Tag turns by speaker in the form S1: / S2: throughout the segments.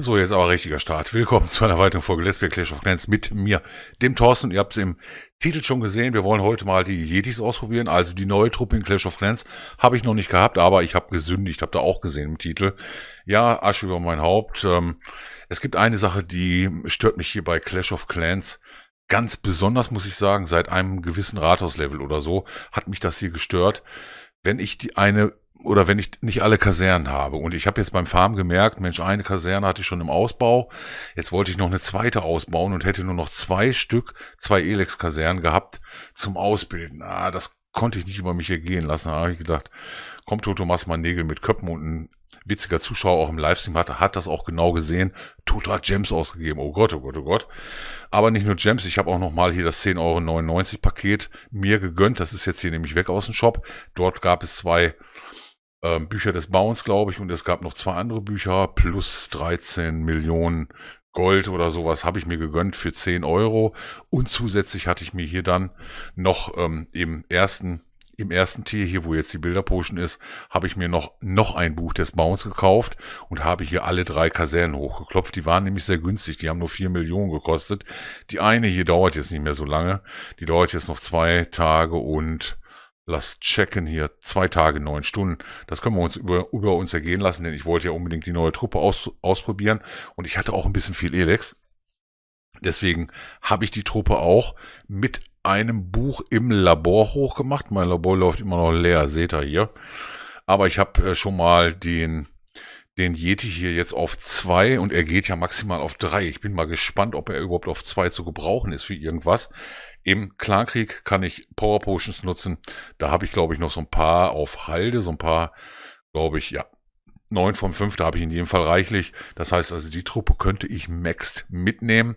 S1: So, jetzt aber richtiger Start. Willkommen zu einer weiteren Folge Let's Play Clash of Clans mit mir, dem Thorsten. Ihr habt es im Titel schon gesehen. Wir wollen heute mal die Jedis ausprobieren. Also die neue Truppe in Clash of Clans habe ich noch nicht gehabt, aber ich habe gesündigt. Habt ihr auch gesehen im Titel. Ja, Asche über mein Haupt. Ähm, es gibt eine Sache, die stört mich hier bei Clash of Clans. Ganz besonders muss ich sagen, seit einem gewissen Rathauslevel oder so hat mich das hier gestört. Wenn ich die eine oder wenn ich nicht alle Kasernen habe. Und ich habe jetzt beim Farm gemerkt, Mensch, eine Kaserne hatte ich schon im Ausbau. Jetzt wollte ich noch eine zweite ausbauen und hätte nur noch zwei Stück, zwei Elex-Kasernen gehabt zum Ausbilden. Ah, das konnte ich nicht über mich ergehen lassen. Da habe ich gedacht, komm, Toto, machst mal Nägel mit Köppen und ein witziger Zuschauer auch im Livestream hatte, hat das auch genau gesehen. Toto hat Gems ausgegeben. Oh Gott, oh Gott, oh Gott. Aber nicht nur Gems, ich habe auch nochmal hier das 10,99 Euro Paket mir gegönnt. Das ist jetzt hier nämlich weg aus dem Shop. Dort gab es zwei ähm, Bücher des Bauens, glaube ich, und es gab noch zwei andere Bücher, plus 13 Millionen Gold oder sowas habe ich mir gegönnt für 10 Euro. Und zusätzlich hatte ich mir hier dann noch ähm, im ersten im ersten Tier hier, wo jetzt die Bilderpotion ist, habe ich mir noch, noch ein Buch des Bauens gekauft und habe hier alle drei Kasernen hochgeklopft. Die waren nämlich sehr günstig. Die haben nur 4 Millionen gekostet. Die eine hier dauert jetzt nicht mehr so lange. Die dauert jetzt noch zwei Tage und lass checken hier, zwei Tage, neun Stunden. Das können wir uns über, über uns ergehen lassen, denn ich wollte ja unbedingt die neue Truppe aus, ausprobieren und ich hatte auch ein bisschen viel Elex. Deswegen habe ich die Truppe auch mit einem Buch im Labor hochgemacht. Mein Labor läuft immer noch leer, seht ihr hier. Aber ich habe äh, schon mal den den Yeti hier jetzt auf zwei und er geht ja maximal auf drei. Ich bin mal gespannt, ob er überhaupt auf zwei zu gebrauchen ist für irgendwas. Im Klankrieg kann ich Power Potions nutzen. Da habe ich, glaube ich, noch so ein paar auf Halde, so ein paar, glaube ich, ja. neun von fünf. da habe ich in jedem Fall reichlich. Das heißt also, die Truppe könnte ich maxed mitnehmen.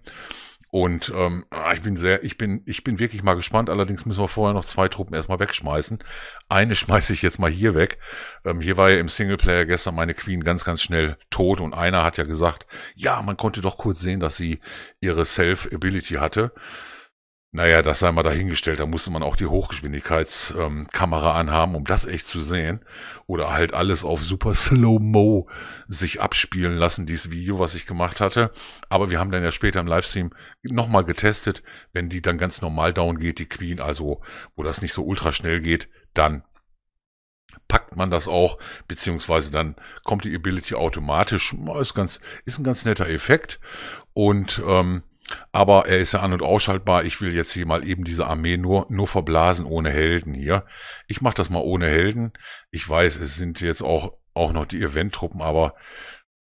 S1: Und ähm, ah, ich bin sehr, ich bin, ich bin wirklich mal gespannt. Allerdings müssen wir vorher noch zwei Truppen erstmal wegschmeißen. Eine schmeiße ich jetzt mal hier weg. Ähm, hier war ja im Singleplayer gestern meine Queen ganz, ganz schnell tot und einer hat ja gesagt, ja, man konnte doch kurz sehen, dass sie ihre Self-Ability hatte. Naja, das sei mal dahingestellt. Da musste man auch die Hochgeschwindigkeitskamera ähm, anhaben, um das echt zu sehen. Oder halt alles auf super Slow-Mo sich abspielen lassen, dieses Video, was ich gemacht hatte. Aber wir haben dann ja später im Livestream nochmal getestet, wenn die dann ganz normal down geht, die Queen, also wo das nicht so ultra schnell geht, dann packt man das auch, beziehungsweise dann kommt die Ability automatisch. Ist, ganz, ist ein ganz netter Effekt. Und ähm, aber er ist ja an- und ausschaltbar. Ich will jetzt hier mal eben diese Armee nur, nur verblasen ohne Helden hier. Ich mache das mal ohne Helden. Ich weiß, es sind jetzt auch, auch noch die Event-Truppen, aber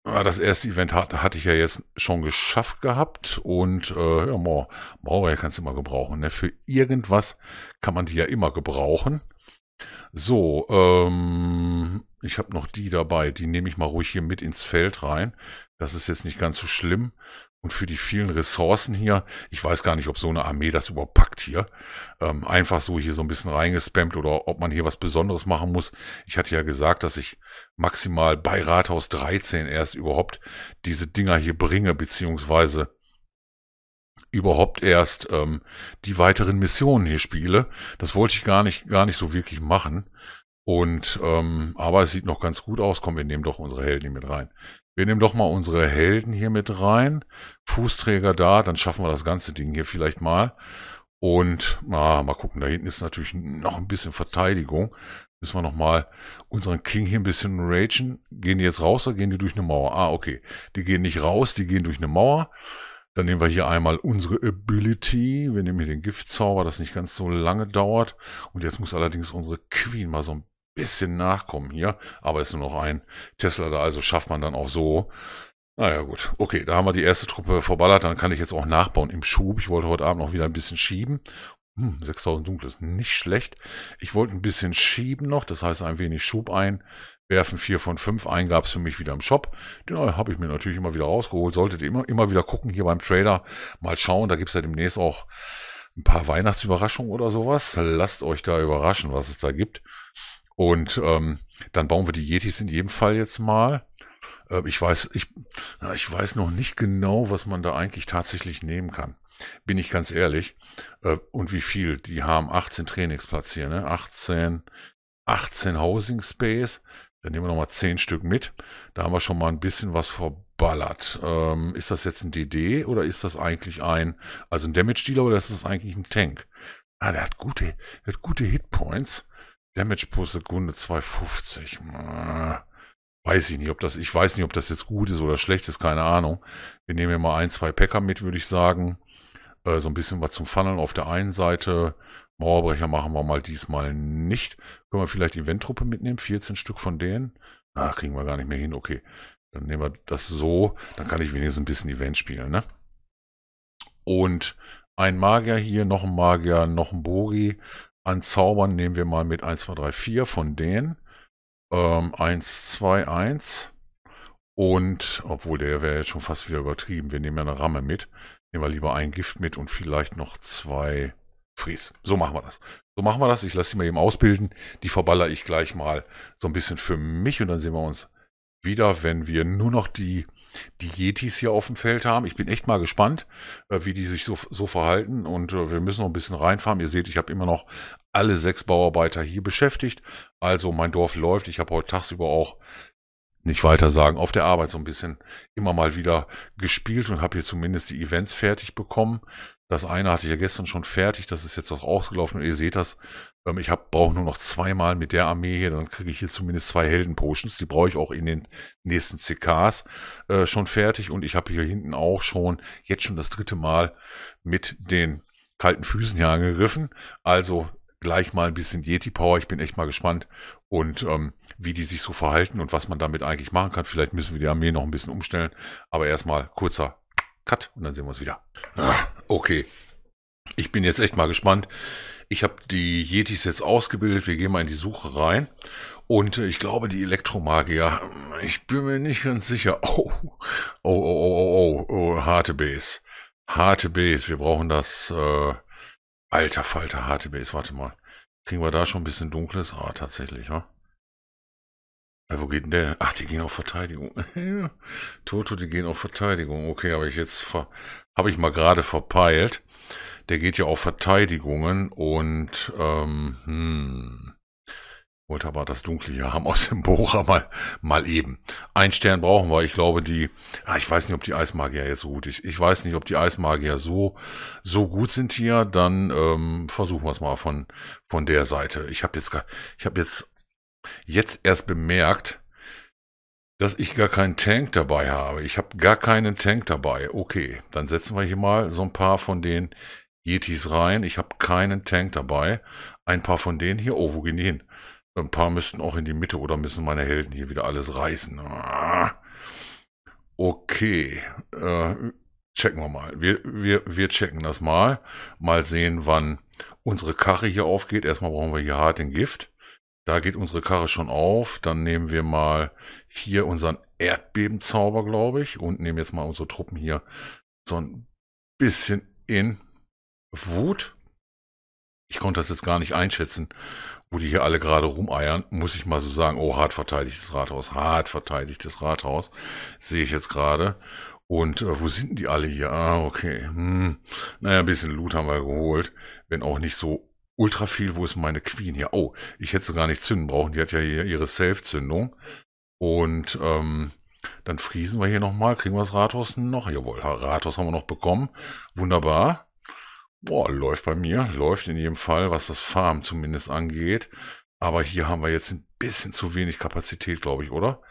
S1: äh, das erste Event hat, hatte ich ja jetzt schon geschafft gehabt. Und äh, ja, Mauer, Mauer kannst du immer gebrauchen. Ne? Für irgendwas kann man die ja immer gebrauchen. So, ähm, ich habe noch die dabei. Die nehme ich mal ruhig hier mit ins Feld rein. Das ist jetzt nicht ganz so schlimm und für die vielen Ressourcen hier. Ich weiß gar nicht, ob so eine Armee das überhaupt packt hier. Ähm, einfach so hier so ein bisschen reingespammt oder ob man hier was Besonderes machen muss. Ich hatte ja gesagt, dass ich maximal bei Rathaus 13 erst überhaupt diese Dinger hier bringe, beziehungsweise überhaupt erst ähm, die weiteren Missionen hier spiele. Das wollte ich gar nicht, gar nicht so wirklich machen. Und ähm, aber es sieht noch ganz gut aus. Komm, wir nehmen doch unsere Helden hier mit rein. Wir nehmen doch mal unsere Helden hier mit rein. Fußträger da, dann schaffen wir das ganze Ding hier vielleicht mal. Und na, ah, mal gucken, da hinten ist natürlich noch ein bisschen Verteidigung. Müssen wir nochmal unseren King hier ein bisschen ragen. Gehen die jetzt raus oder gehen die durch eine Mauer? Ah, okay. Die gehen nicht raus, die gehen durch eine Mauer. Dann nehmen wir hier einmal unsere Ability. Wir nehmen hier den Giftzauber, das nicht ganz so lange dauert. Und jetzt muss allerdings unsere Queen mal so ein bisschen nachkommen hier, aber ist nur noch ein Tesla da, also schafft man dann auch so. Naja gut, okay, da haben wir die erste Truppe verballert, dann kann ich jetzt auch nachbauen im Schub. Ich wollte heute Abend noch wieder ein bisschen schieben. Hm, 6000 ist nicht schlecht. Ich wollte ein bisschen schieben noch, das heißt ein wenig Schub einwerfen. 4 von 5 ein gab es für mich wieder im Shop. Den habe ich mir natürlich immer wieder rausgeholt. Solltet ihr immer, immer wieder gucken hier beim Trader. Mal schauen, da gibt es ja demnächst auch ein paar Weihnachtsüberraschungen oder sowas. Lasst euch da überraschen, was es da gibt. Und ähm, dann bauen wir die Yetis in jedem Fall jetzt mal. Äh, ich weiß, ich, na, ich weiß noch nicht genau, was man da eigentlich tatsächlich nehmen kann. Bin ich ganz ehrlich. Äh, und wie viel? Die haben 18 Trainingsplatz hier, ne? 18, 18 Housing Space. Dann nehmen wir nochmal 10 Stück mit. Da haben wir schon mal ein bisschen was verballert. Ähm, ist das jetzt ein DD oder ist das eigentlich ein, also ein Damage Dealer oder ist das eigentlich ein Tank? Ah, der hat gute, der hat gute Hitpoints. Damage pro Sekunde 250. Äh, weiß ich nicht, ob das, ich weiß nicht, ob das jetzt gut ist oder schlecht ist, keine Ahnung. Wir nehmen ja mal ein, zwei Packer mit, würde ich sagen. Äh, so ein bisschen was zum Funneln auf der einen Seite. Mauerbrecher machen wir mal diesmal nicht. Können wir vielleicht Eventtruppe mitnehmen? 14 Stück von denen? Ah, kriegen wir gar nicht mehr hin. Okay. Dann nehmen wir das so. Dann kann ich wenigstens ein bisschen Event spielen, ne? Und ein Magier hier, noch ein Magier, noch ein Bogi. An Zaubern nehmen wir mal mit 1, 2, 3, 4 von denen. Ähm, 1, 2, 1. Und, obwohl der wäre jetzt schon fast wieder übertrieben, wir nehmen ja eine Ramme mit. Nehmen wir lieber ein Gift mit und vielleicht noch zwei Fries. So machen wir das. So machen wir das. Ich lasse sie mal eben ausbilden. Die verballere ich gleich mal so ein bisschen für mich und dann sehen wir uns wieder, wenn wir nur noch die die Yetis hier auf dem Feld haben. Ich bin echt mal gespannt, äh, wie die sich so, so verhalten. Und äh, wir müssen noch ein bisschen reinfahren. Ihr seht, ich habe immer noch alle sechs Bauarbeiter hier beschäftigt. Also mein Dorf läuft. Ich habe heute tagsüber auch nicht weiter sagen, auf der Arbeit so ein bisschen immer mal wieder gespielt und habe hier zumindest die Events fertig bekommen. Das eine hatte ich ja gestern schon fertig, das ist jetzt auch ausgelaufen und ihr seht das. Ähm, ich brauche nur noch zweimal mit der Armee hier, dann kriege ich hier zumindest zwei Helden-Potions, die brauche ich auch in den nächsten CKs äh, schon fertig und ich habe hier hinten auch schon, jetzt schon das dritte Mal mit den kalten Füßen hier angegriffen. Also gleich mal ein bisschen Yeti-Power. Ich bin echt mal gespannt und ähm, wie die sich so verhalten und was man damit eigentlich machen kann. Vielleicht müssen wir die Armee noch ein bisschen umstellen. Aber erstmal kurzer Cut und dann sehen wir uns wieder. Ach, okay. Ich bin jetzt echt mal gespannt. Ich habe die Yetis jetzt ausgebildet. Wir gehen mal in die Suche rein. Und äh, ich glaube, die Elektromagier, ich bin mir nicht ganz sicher. Oh, oh, oh, oh, oh, oh, oh harte Base. Harte Base. Wir brauchen das äh, Alter Falter, HTBS, warte mal. Kriegen wir da schon ein bisschen dunkles? Ah, tatsächlich, ja. ja äh, wo geht denn der? Ach, die gehen auf Verteidigung. Toto, die gehen auf Verteidigung. Okay, aber ich jetzt ver habe ich mal gerade verpeilt. Der geht ja auf Verteidigungen und ähm, hm. Wollte aber das Dunkle hier haben aus dem Bocher mal, mal eben. Ein Stern brauchen wir. Ich glaube, die, ah, ich weiß nicht, ob die Eismagier jetzt so gut ist. Ich weiß nicht, ob die Eismagier so, so gut sind hier. Dann ähm, versuchen wir es mal von, von der Seite. Ich habe jetzt, ich habe jetzt, jetzt erst bemerkt, dass ich gar keinen Tank dabei habe. Ich habe gar keinen Tank dabei. Okay, dann setzen wir hier mal so ein paar von den Yetis rein. Ich habe keinen Tank dabei. Ein paar von denen hier. Oh, wo gehen die hin? Ein paar müssten auch in die Mitte oder müssen meine Helden hier wieder alles reißen. Ah. Okay, äh, checken wir mal. Wir, wir, wir checken das mal. Mal sehen, wann unsere Karre hier aufgeht. Erstmal brauchen wir hier hart den Gift. Da geht unsere Karre schon auf. Dann nehmen wir mal hier unseren Erdbebenzauber, glaube ich. Und nehmen jetzt mal unsere Truppen hier so ein bisschen in Wut ich konnte das jetzt gar nicht einschätzen, wo die hier alle gerade rumeiern, muss ich mal so sagen, oh, hart verteidigtes Rathaus, hart verteidigtes Rathaus, sehe ich jetzt gerade. Und äh, wo sind die alle hier? Ah, okay. Hm. Naja, ein bisschen Loot haben wir geholt, wenn auch nicht so ultra viel. Wo ist meine Queen hier? Oh, ich hätte sie gar nicht zünden brauchen, die hat ja hier ihre Self-Zündung. Und ähm, dann friesen wir hier nochmal, kriegen wir das Rathaus noch. Jawohl, Rathaus haben wir noch bekommen. Wunderbar boah, läuft bei mir, läuft in jedem Fall, was das Farm zumindest angeht. Aber hier haben wir jetzt ein bisschen zu wenig Kapazität, glaube ich, oder?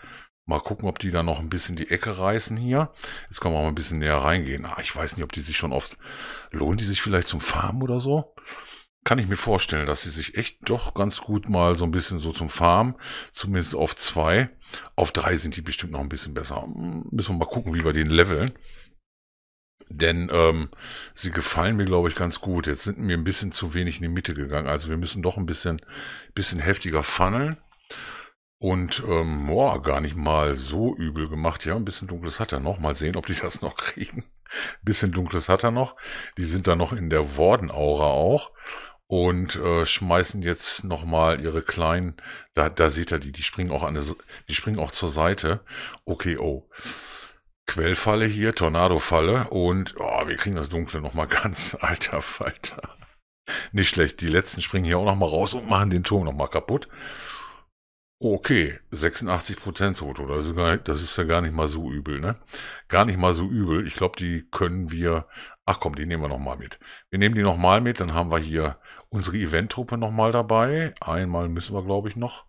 S1: Mal gucken, ob die da noch ein bisschen die Ecke reißen hier. Jetzt können wir mal ein bisschen näher reingehen. Ah, ich weiß nicht, ob die sich schon oft... Lohnen die sich vielleicht zum Farmen oder so? Kann ich mir vorstellen, dass sie sich echt doch ganz gut mal so ein bisschen so zum Farmen, zumindest auf zwei. Auf drei sind die bestimmt noch ein bisschen besser. Hm, müssen wir mal gucken, wie wir den leveln. Denn ähm, sie gefallen mir, glaube ich, ganz gut. Jetzt sind mir ein bisschen zu wenig in die Mitte gegangen. Also wir müssen doch ein bisschen, bisschen heftiger funneln. Und ähm, boah, gar nicht mal so übel gemacht. Ja, ein bisschen dunkles hat er noch. Mal sehen, ob die das noch kriegen. ein bisschen dunkles hat er noch. Die sind da noch in der Wordenaura auch. Und äh, schmeißen jetzt nochmal ihre kleinen. Da, da seht ihr die, die springen auch an die springen auch zur Seite. Okay, oh. Quellfalle hier, Tornadofalle und oh, wir kriegen das Dunkle nochmal ganz alter Falter. Nicht schlecht, die letzten springen hier auch nochmal raus und machen den Turm nochmal kaputt. Okay, 86% Toto, das ist, gar, das ist ja gar nicht mal so übel, ne? Gar nicht mal so übel. Ich glaube, die können wir... Ach komm, die nehmen wir nochmal mit. Wir nehmen die nochmal mit, dann haben wir hier unsere Event-Truppe nochmal dabei. Einmal müssen wir, glaube ich, noch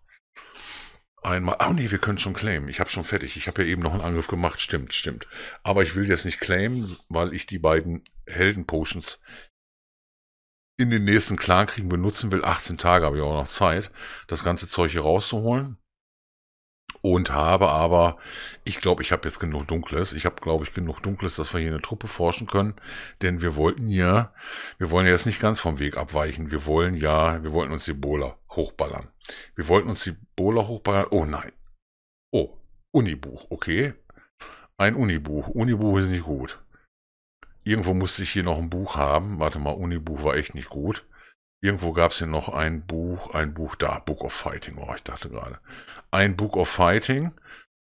S1: einmal. Ah, oh nee, wir können schon claimen. Ich habe schon fertig. Ich habe ja eben noch einen Angriff gemacht. Stimmt, stimmt. Aber ich will jetzt nicht claimen, weil ich die beiden Helden-Potions in den nächsten Clankriegen benutzen will. 18 Tage habe ich auch noch Zeit, das ganze Zeug hier rauszuholen. Und habe aber, ich glaube, ich habe jetzt genug Dunkles. Ich habe, glaube ich, genug Dunkles, dass wir hier eine Truppe forschen können. Denn wir wollten ja, wir wollen ja jetzt nicht ganz vom Weg abweichen. Wir wollen ja, wir wollten uns Ebola hochballern. Wir wollten uns die Bola hochballern. Oh nein. Oh, Unibuch, okay. Ein Unibuch. Unibuch ist nicht gut. Irgendwo musste ich hier noch ein Buch haben. Warte mal, Unibuch war echt nicht gut. Irgendwo gab es hier noch ein Buch, ein Buch da, Book of Fighting, oh, ich dachte gerade. Ein Book of Fighting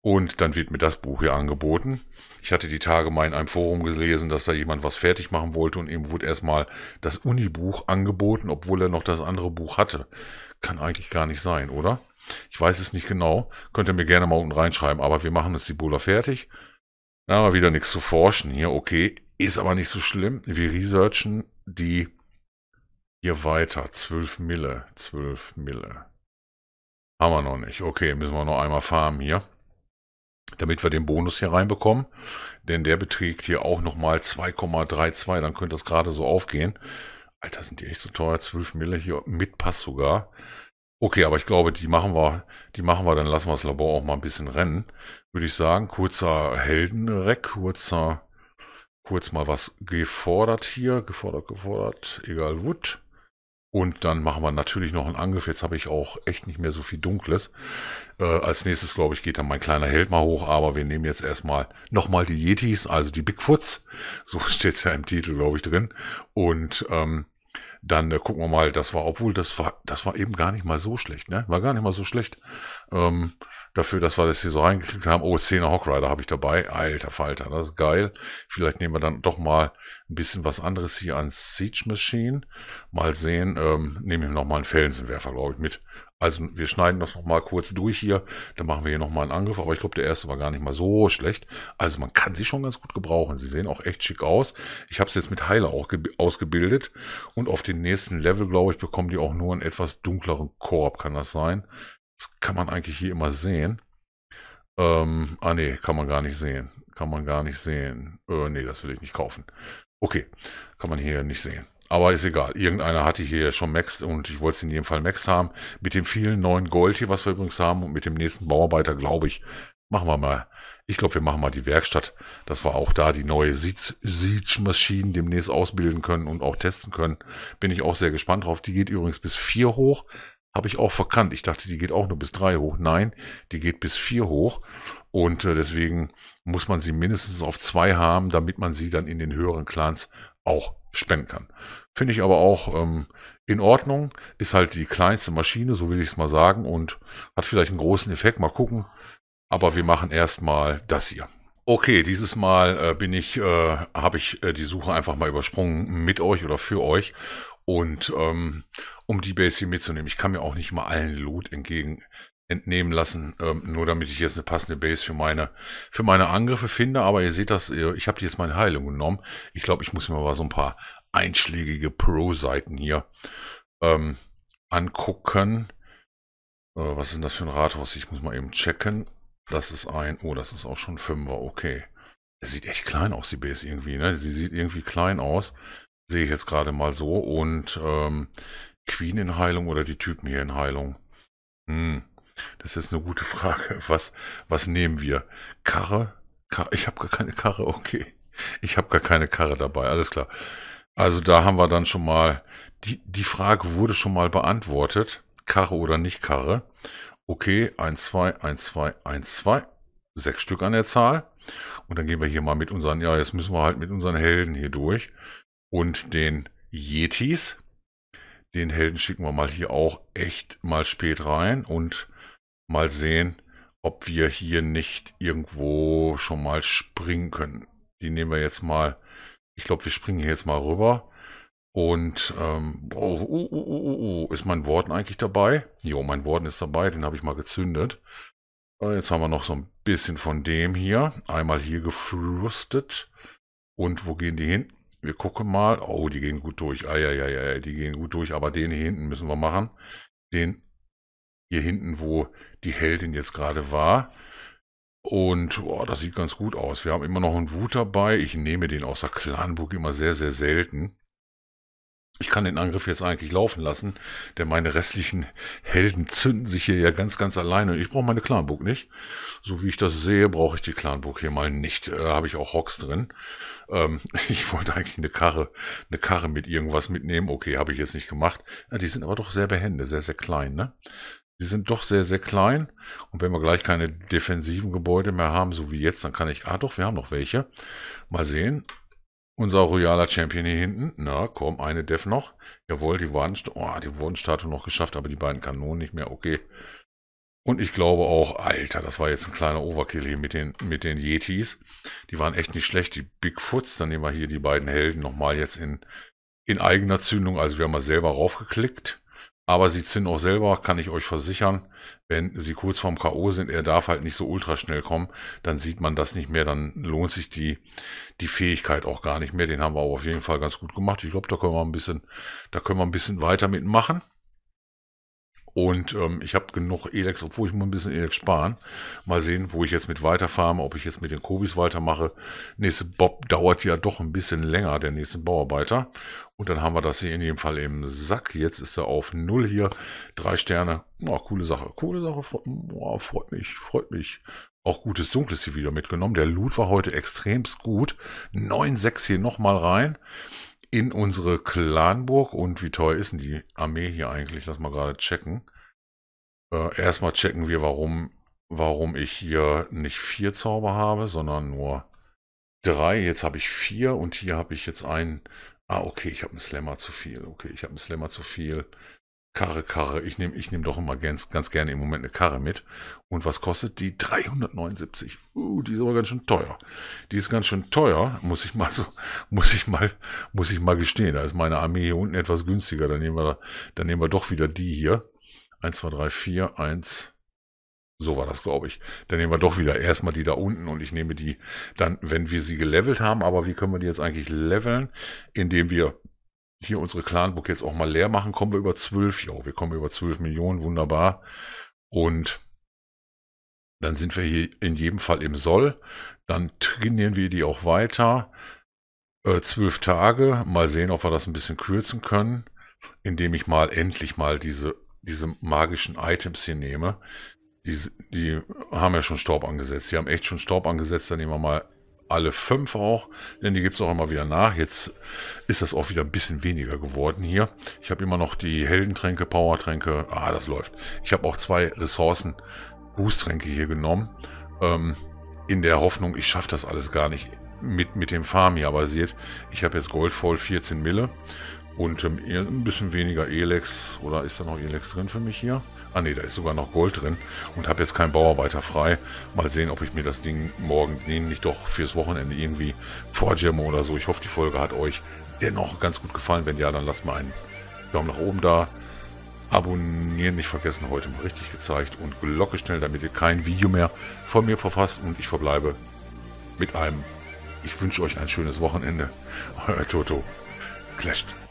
S1: und dann wird mir das Buch hier angeboten. Ich hatte die Tage mal in einem Forum gelesen, dass da jemand was fertig machen wollte und ihm wurde erstmal das Unibuch angeboten, obwohl er noch das andere Buch hatte. Kann eigentlich gar nicht sein, oder? Ich weiß es nicht genau. Könnt ihr mir gerne mal unten reinschreiben, aber wir machen jetzt die Bula fertig. Aber wieder nichts zu forschen hier, okay. Ist aber nicht so schlimm. Wir researchen die hier weiter. 12 Mille, 12 Mille. Haben wir noch nicht. Okay, müssen wir noch einmal farmen hier. Damit wir den Bonus hier reinbekommen. Denn der beträgt hier auch nochmal 2,32. Dann könnte das gerade so aufgehen. Alter, sind die echt so teuer? 12 Mille hier mit Pass sogar. Okay, aber ich glaube, die machen wir, die machen wir, dann lassen wir das Labor auch mal ein bisschen rennen, würde ich sagen. Kurzer Heldenreck, kurzer, kurz mal was gefordert hier, gefordert, gefordert, egal, Wood. Und dann machen wir natürlich noch einen Angriff. Jetzt habe ich auch echt nicht mehr so viel Dunkles. Äh, als nächstes, glaube ich, geht dann mein kleiner Held mal hoch. Aber wir nehmen jetzt erstmal nochmal die Yetis, also die Bigfoots. So steht es ja im Titel, glaube ich, drin. Und ähm, dann äh, gucken wir mal, das war, obwohl das war, das war eben gar nicht mal so schlecht, ne? War gar nicht mal so schlecht. Ähm, dafür, dass wir das hier so reingeklickt haben. Oh, 10er Hawkrider habe ich dabei. Alter Falter, das ist geil. Vielleicht nehmen wir dann doch mal ein bisschen was anderes hier an Siege Machine. Mal sehen, ähm, nehme ich nochmal einen Felsenwerfer, glaube ich, mit. Also wir schneiden das nochmal kurz durch hier, dann machen wir hier nochmal einen Angriff, aber ich glaube, der erste war gar nicht mal so schlecht. Also man kann sie schon ganz gut gebrauchen. Sie sehen auch echt schick aus. Ich habe sie jetzt mit Heiler auch ausgebildet und auf den nächsten Level, glaube ich, bekommen die auch nur einen etwas dunkleren Korb, kann das sein? Das kann man eigentlich hier immer sehen. Ähm, ah nee, kann man gar nicht sehen. Kann man gar nicht sehen. Äh, nee, das will ich nicht kaufen. Okay, kann man hier nicht sehen. Aber ist egal. Irgendeiner hatte hier ja schon Maxed und ich wollte es in jedem Fall Maxed haben. Mit dem vielen neuen Gold hier, was wir übrigens haben und mit dem nächsten Bauarbeiter, glaube ich, machen wir mal. Ich glaube, wir machen mal die Werkstatt, dass wir auch da die neue Siege-Maschinen demnächst ausbilden können und auch testen können. Bin ich auch sehr gespannt drauf. Die geht übrigens bis 4 hoch. Habe ich auch verkannt. Ich dachte, die geht auch nur bis 3 hoch. Nein, die geht bis 4 hoch. Und äh, deswegen muss man sie mindestens auf 2 haben, damit man sie dann in den höheren Clans auch spenden kann. Finde ich aber auch ähm, in Ordnung. Ist halt die kleinste Maschine, so will ich es mal sagen, und hat vielleicht einen großen Effekt. Mal gucken. Aber wir machen erstmal das hier. Okay, dieses Mal äh, bin ich, äh, habe ich äh, die Suche einfach mal übersprungen mit euch oder für euch und ähm, um die Base hier mitzunehmen. Ich kann mir auch nicht mal allen Loot entgegen entnehmen lassen, ähm, nur damit ich jetzt eine passende Base für meine, für meine Angriffe finde. Aber ihr seht das, ich habe jetzt meine Heilung genommen. Ich glaube, ich muss mir mal so ein paar einschlägige Pro-Seiten hier ähm, angucken. Äh, was sind das für ein Rathaus? Ich muss mal eben checken. Das ist ein, oh, das ist auch schon 5er, okay. Es sieht echt klein aus, die Base irgendwie, ne? Sie sieht irgendwie klein aus. Sehe ich jetzt gerade mal so. Und ähm, Queen in Heilung oder die Typen hier in Heilung? Hm. Das ist jetzt eine gute Frage. Was, was nehmen wir? Karre? Karre? Ich habe gar keine Karre, okay. Ich habe gar keine Karre dabei, alles klar. Also da haben wir dann schon mal, die, die Frage wurde schon mal beantwortet. Karre oder nicht Karre? Okay, 1, 2, 1, 2, 1, 2. Sechs Stück an der Zahl. Und dann gehen wir hier mal mit unseren, ja, jetzt müssen wir halt mit unseren Helden hier durch. Und den Yetis. Den Helden schicken wir mal hier auch echt mal spät rein. Und mal sehen, ob wir hier nicht irgendwo schon mal springen können. Die nehmen wir jetzt mal. Ich glaube, wir springen hier jetzt mal rüber. Und, ähm, oh oh oh, oh, oh, oh, ist mein Warden eigentlich dabei? Jo, mein Warden ist dabei, den habe ich mal gezündet. Ah, jetzt haben wir noch so ein bisschen von dem hier. Einmal hier gefrustet. Und wo gehen die hin? Wir gucken mal. Oh, die gehen gut durch. Ah, ja, ja, ja, die gehen gut durch. Aber den hier hinten müssen wir machen. Den hier hinten, wo die Heldin jetzt gerade war. Und oh, das sieht ganz gut aus. Wir haben immer noch einen Wut dabei. Ich nehme den außer Clanburg immer sehr, sehr selten. Ich kann den Angriff jetzt eigentlich laufen lassen, denn meine restlichen Helden zünden sich hier ja ganz, ganz alleine. Ich brauche meine Clanburg nicht. So wie ich das sehe, brauche ich die Clanburg hier mal nicht. Äh, da Habe ich auch Hocks drin. Ähm, ich wollte eigentlich eine Karre, eine Karre mit irgendwas mitnehmen. Okay, habe ich jetzt nicht gemacht. Ja, die sind aber doch sehr behende, sehr, sehr klein, ne? Sie sind doch sehr, sehr klein. Und wenn wir gleich keine defensiven Gebäude mehr haben, so wie jetzt, dann kann ich... Ah doch, wir haben noch welche. Mal sehen. Unser royaler Champion hier hinten. Na, komm, eine Def noch. Jawohl, die, Wadenst oh, die Wadenstatue noch geschafft, aber die beiden Kanonen nicht mehr. Okay. Und ich glaube auch, Alter, das war jetzt ein kleiner Overkill hier mit den, mit den Yetis. Die waren echt nicht schlecht. Die Bigfoots, dann nehmen wir hier die beiden Helden nochmal jetzt in, in eigener Zündung. Also wir haben mal selber raufgeklickt. Aber sie zünden auch selber, kann ich euch versichern. Wenn sie kurz vorm K.O. sind, er darf halt nicht so ultra schnell kommen, dann sieht man das nicht mehr, dann lohnt sich die, die Fähigkeit auch gar nicht mehr. Den haben wir aber auf jeden Fall ganz gut gemacht. Ich glaube, da können wir ein bisschen, da können wir ein bisschen weiter mitmachen. Und ähm, ich habe genug Elex, obwohl ich mal ein bisschen Elex sparen. Mal sehen, wo ich jetzt mit weiterfahre, ob ich jetzt mit den Kobis weitermache. Nächste Bob dauert ja doch ein bisschen länger, der nächste Bauarbeiter. Und dann haben wir das hier in jedem Fall im Sack. Jetzt ist er auf Null hier. Drei Sterne. Oh, coole Sache. Coole Sache. oh, freut mich. Freut mich. Auch gutes Dunkles hier wieder mitgenommen. Der Loot war heute extremst gut. 9,6 hier nochmal rein in unsere Clanburg. Und wie teuer ist denn die Armee hier eigentlich? Lass mal gerade checken. Äh, erstmal checken wir, warum, warum ich hier nicht vier Zauber habe, sondern nur drei. Jetzt habe ich vier und hier habe ich jetzt einen. Ah, okay, ich habe einen Slammer zu viel. Okay, ich habe einen Slammer zu viel. Karre, Karre. Ich nehme ich nehm doch immer ganz, ganz gerne im Moment eine Karre mit. Und was kostet die? 379. Uh, die ist aber ganz schön teuer. Die ist ganz schön teuer, muss ich mal so, muss ich mal, muss ich mal gestehen. Da ist meine Armee hier unten etwas günstiger. Dann nehmen wir, dann nehmen wir doch wieder die hier. 1, 2, 3, 4, 1. So war das, glaube ich. Dann nehmen wir doch wieder erstmal die da unten und ich nehme die dann, wenn wir sie gelevelt haben. Aber wie können wir die jetzt eigentlich leveln? Indem wir hier unsere Clanbook jetzt auch mal leer machen, kommen wir über 12. Ja, wir kommen über 12 Millionen, wunderbar. Und dann sind wir hier in jedem Fall im Soll. Dann trainieren wir die auch weiter. Äh, zwölf äh, Tage. Mal sehen, ob wir das ein bisschen kürzen können, indem ich mal endlich mal diese, diese magischen Items hier nehme. Die, die haben ja schon Staub angesetzt. Die haben echt schon Staub angesetzt. Dann nehmen wir mal alle fünf auch, denn die gibt es auch immer wieder nach. Jetzt ist das auch wieder ein bisschen weniger geworden hier. Ich habe immer noch die Heldentränke, Powertränke. Ah, das läuft. Ich habe auch zwei Ressourcen Boosttränke hier genommen. Ähm, in der Hoffnung, ich schaffe das alles gar nicht mit, mit dem Farm hier. Aber seht, ich habe jetzt Gold voll 14 Mille. Und ähm, ein bisschen weniger Elex. Oder ist da noch Elex drin für mich hier? Ah ne, da ist sogar noch Gold drin. Und habe jetzt keinen Bauarbeiter frei. Mal sehen, ob ich mir das Ding morgen, nee, nicht doch fürs Wochenende irgendwie vorgemme oder so. Ich hoffe, die Folge hat euch dennoch ganz gut gefallen. Wenn ja, dann lasst mal einen Daumen nach oben da. Abonnieren nicht vergessen, heute mal richtig gezeigt. Und Glocke schnell, damit ihr kein Video mehr von mir verfasst. Und ich verbleibe mit einem. Ich wünsche euch ein schönes Wochenende. Euer Toto. Clashed.